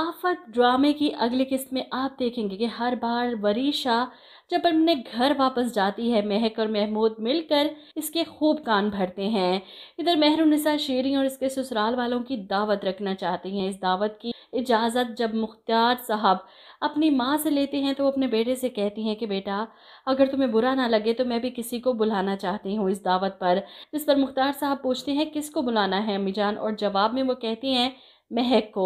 आफत ड्रामे की अगली किस्त में आप देखेंगे कि हर बार वरीशा जब अपने घर वापस जाती है महक और महमूद मिलकर इसके खूब कान भरते हैं इधर मेहरुनिसा शेरी और इसके ससुराल वालों की दावत रखना चाहती हैं इस दावत की इजाज़त जब मुख्तार साहब अपनी माँ से लेते हैं तो वो अपने बेटे से कहती हैं कि बेटा अगर तुम्हें बुरा ना लगे तो मैं भी किसी को बुलाना चाहती हूँ इस दावत पर जिस पर मुख्तार साहब पूछते हैं किसको बुलाना है अम्मी और जवाब में वो कहती हैं महक को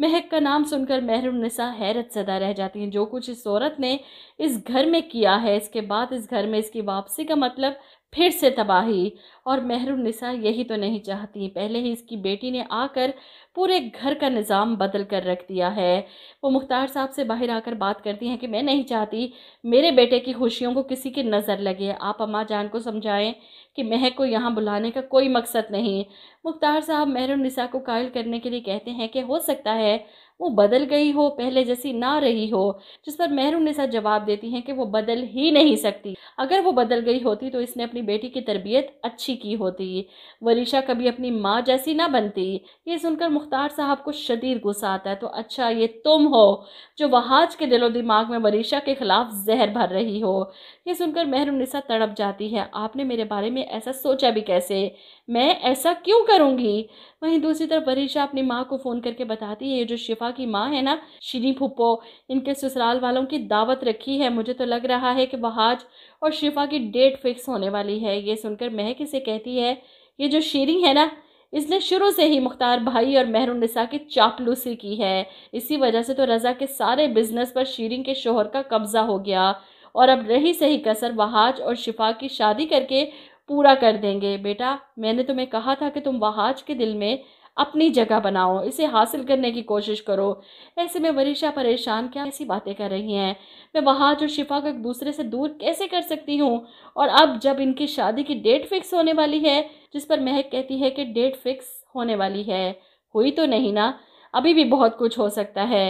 महक का नाम सुनकर महरूनिसा हैरत सदा रह जाती हैं जो कुछ इस औरत ने इस घर में किया है इसके बाद इस घर में इसकी वापसी का मतलब फिर से तबाही और निसा यही तो नहीं चाहती पहले ही इसकी बेटी ने आकर पूरे घर का निज़ाम बदल कर रख दिया है वो मुख्तार साहब से बाहर आकर बात करती हैं कि मैं नहीं चाहती मेरे बेटे की खुशियों को किसी की नज़र लगे आप अम्मा जान को समझाएं कि महक को यहाँ बुलाने का कोई मकसद नहीं मुख्तार साहब निसा को कायल करने के लिए कहते हैं कि हो सकता है वो बदल गई हो पहले जैसी ना रही हो जिस पर महरूनिसा जवाब देती हैं कि वो बदल ही नहीं सकती अगर वो बदल गई होती तो इसने अपनी बेटी की तरबियत अच्छी की होती वरीशा कभी अपनी माँ जैसी ना बनती ये सुनकर मुख्तार साहब को शदीद गुस्सा आता है तो अच्छा ये तुम हो जो वहाज के दिलो दिमाग में वरीशा के ख़िलाफ़ जहर भर रही हो ये सुनकर महरूनिसा तड़प जाती है आपने मेरे बारे में ऐसा सोचा भी कैसे मैं ऐसा क्यों करूँगी वहीं दूसरी तरफ वरीशा अपनी माँ को फ़ोन करके बताती है ये जो शिफा शफा की माँ है ना शिरी फुप्पो इनके ससुराल वालों की दावत रखी है मुझे तो लग रहा है कि बहाज और शिफा की डेट फिक्स होने वाली है ये सुनकर महक इसे कहती है ये जो शीरी है ना इसने शुरू से ही मुख्तार भाई और महरुनिसा की चापलूसी की है इसी वजह से तो रज़ा के सारे बिजनेस पर शेरिंग के शोहर का कब्ज़ा हो गया और अब रही सही कसर वहाज और शिफा की शादी करके पूरा कर देंगे बेटा मैंने तुम्हें कहा था कि तुम वहाज के दिल में अपनी जगह बनाओ इसे हासिल करने की कोशिश करो ऐसे में वरीशा परेशान क्या ऐसी बातें कर रही हैं मैं वहाज और शिफा को एक दूसरे से दूर कैसे कर सकती हूँ और अब जब इनकी शादी की डेट फिक्स होने वाली है जिस पर महक कहती है कि डेट फिक्स होने वाली है हुई तो नहीं ना अभी भी बहुत कुछ हो सकता है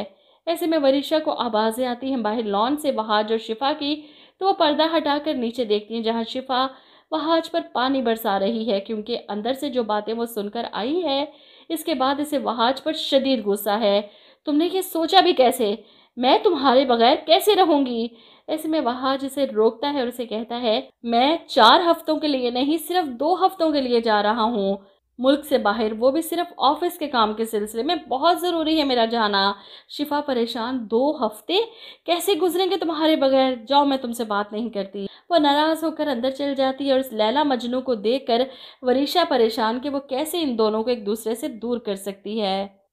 ऐसे में वरीशा को आवाज़ें आती हैं बाहर लॉन से वहाज और शिफा की तो वो पर्दा हटाकर नीचे देखती हैं जहाँ शिफा वह आज पर पानी बरसा रही है क्योंकि अंदर से जो बातें वो सुनकर आई है इसके बाद इसे वहाज पर शदीद गुस्सा है तुमने ये सोचा भी कैसे मैं तुम्हारे बगैर कैसे रहूंगी ऐसे में वहाज इसे रोकता है और उसे कहता है मैं चार हफ्तों के लिए नहीं सिर्फ दो हफ्तों के लिए जा रहा हूँ मुल्क से बाहर वो भी सिर्फ ऑफिस के काम के सिलसिले में बहुत ज़रूरी है मेरा जाना शिफा परेशान दो हफ्ते कैसे गुजरेंगे तुम्हारे बगैर जाओ मैं तुमसे बात नहीं करती वो नाराज़ होकर अंदर चल जाती है और इस लैला मजनू को देखकर वरीशा परेशान कि वो कैसे इन दोनों को एक दूसरे से दूर कर सकती है